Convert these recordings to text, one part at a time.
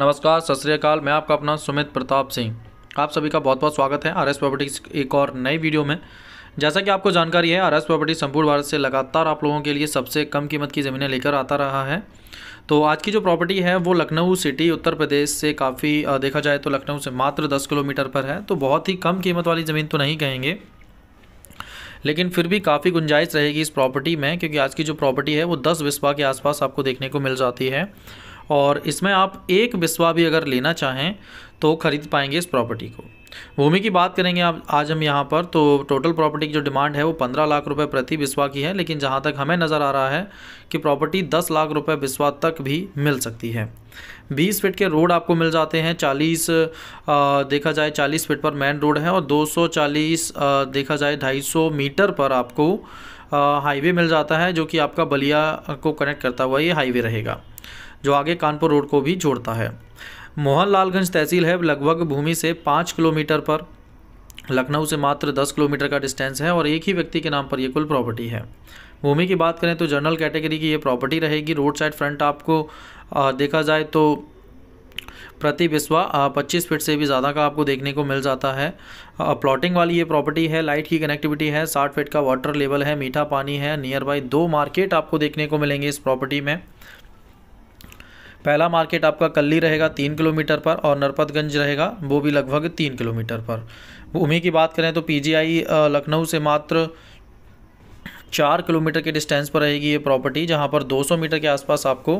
नमस्कार सत श्रीकाल मैं आपका अपना सुमित प्रताप सिंह आप सभी का बहुत बहुत स्वागत है आर एस प्रॉपर्टीज़ एक और नई वीडियो में जैसा कि आपको जानकारी है आर एस प्रॉपर्टी संपूर्ण भारत से लगातार आप लोगों के लिए सबसे कम कीमत की ज़मीनें लेकर आता रहा है तो आज की जो प्रॉपर्टी है वो लखनऊ सिटी उत्तर प्रदेश से काफ़ी देखा जाए तो लखनऊ से मात्र दस किलोमीटर पर है तो बहुत ही कम कीमत वाली ज़मीन तो नहीं कहेंगे लेकिन फिर भी काफ़ी गुंजाइश रहेगी इस प्रॉपर्टी में क्योंकि आज की जो प्रॉपर्टी है वो दस बिस्पा के आसपास आपको देखने को मिल जाती है और इसमें आप एक बिस्वा भी अगर लेना चाहें तो ख़रीद पाएंगे इस प्रॉपर्टी को भूमि की बात करेंगे आप आज हम यहाँ पर तो टोटल प्रॉपर्टी की जो डिमांड है वो पंद्रह लाख रुपए प्रति बिस्वा की है लेकिन जहाँ तक हमें नज़र आ रहा है कि प्रॉपर्टी दस लाख रुपए बिस्वा तक भी मिल सकती है बीस फिट के रोड आपको मिल जाते हैं चालीस देखा जाए चालीस फिट पर मेन रोड है और दो सौ चालीस देखा जाए ढाई सौ मीटर पर आपको हाईवे मिल जाता है जो कि आपका बलिया को कनेक्ट करता हुआ ये हाईवे रहेगा जो आगे कानपुर रोड को भी जोड़ता है मोहनलालगंज तहसील है लगभग भूमि से पाँच किलोमीटर पर लखनऊ से मात्र दस किलोमीटर का डिस्टेंस है और एक ही व्यक्ति के नाम पर यह कुल प्रॉपर्टी है भूमि की बात करें तो जनरल कैटेगरी की ये प्रॉपर्टी रहेगी रोड साइड फ्रंट आपको देखा जाए तो प्रति बिस्वा 25 फीट से भी ज़्यादा का आपको देखने को मिल जाता है प्लॉटिंग वाली ये प्रॉपर्टी है लाइट की कनेक्टिविटी है 60 फीट का वाटर लेवल है मीठा पानी है नियर बाई दो मार्केट आपको देखने को मिलेंगे इस प्रॉपर्टी में पहला मार्केट आपका कल्ली रहेगा तीन किलोमीटर पर और नरपतगंज रहेगा वो भी लगभग तीन किलोमीटर पर भूमि की बात करें तो पीजीआई लखनऊ से मात्र चार किलोमीटर के डिस्टेंस पर रहेगी ये प्रॉपर्टी जहाँ पर 200 मीटर के आसपास आपको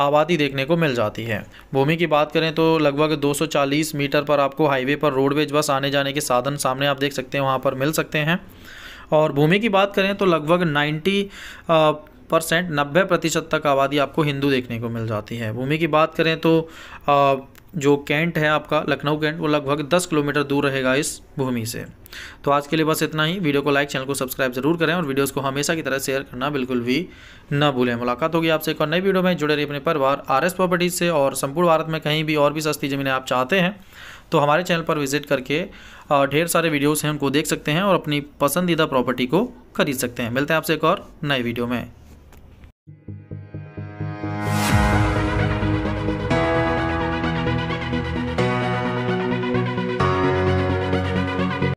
आबादी देखने को मिल जाती है भूमि की बात करें तो लगभग 240 मीटर पर आपको हाईवे पर रोडवेज बस आने जाने के साधन सामने आप देख सकते हैं वहाँ पर मिल सकते हैं और भूमि की बात करें तो लगभग 90 परसेंट नब्बे प्रतिशत तक आबादी आपको हिंदू देखने को मिल जाती है भूमि की बात करें तो जो कैंट है आपका लखनऊ कैंट वो लगभग 10 किलोमीटर दूर रहेगा इस भूमि से तो आज के लिए बस इतना ही वीडियो को लाइक चैनल को सब्सक्राइब जरूर करें और वीडियोस को हमेशा की तरह शेयर करना बिल्कुल भी न भूलें मुलाकात होगी आपसे एक और नई वीडियो में जुड़े रही अपने परिवार आर एस प्रॉपर्टीज से और संपूर्ण भारत में कहीं भी और भी सस्ती ज़मीनें आप चाहते हैं तो हमारे चैनल पर विजिट करके ढेर सारे वीडियोज़ हैं उनको देख सकते हैं और अपनी पसंदीदा प्रॉपर्टी को खरीद सकते हैं मिलते हैं आपसे एक और नए वीडियो में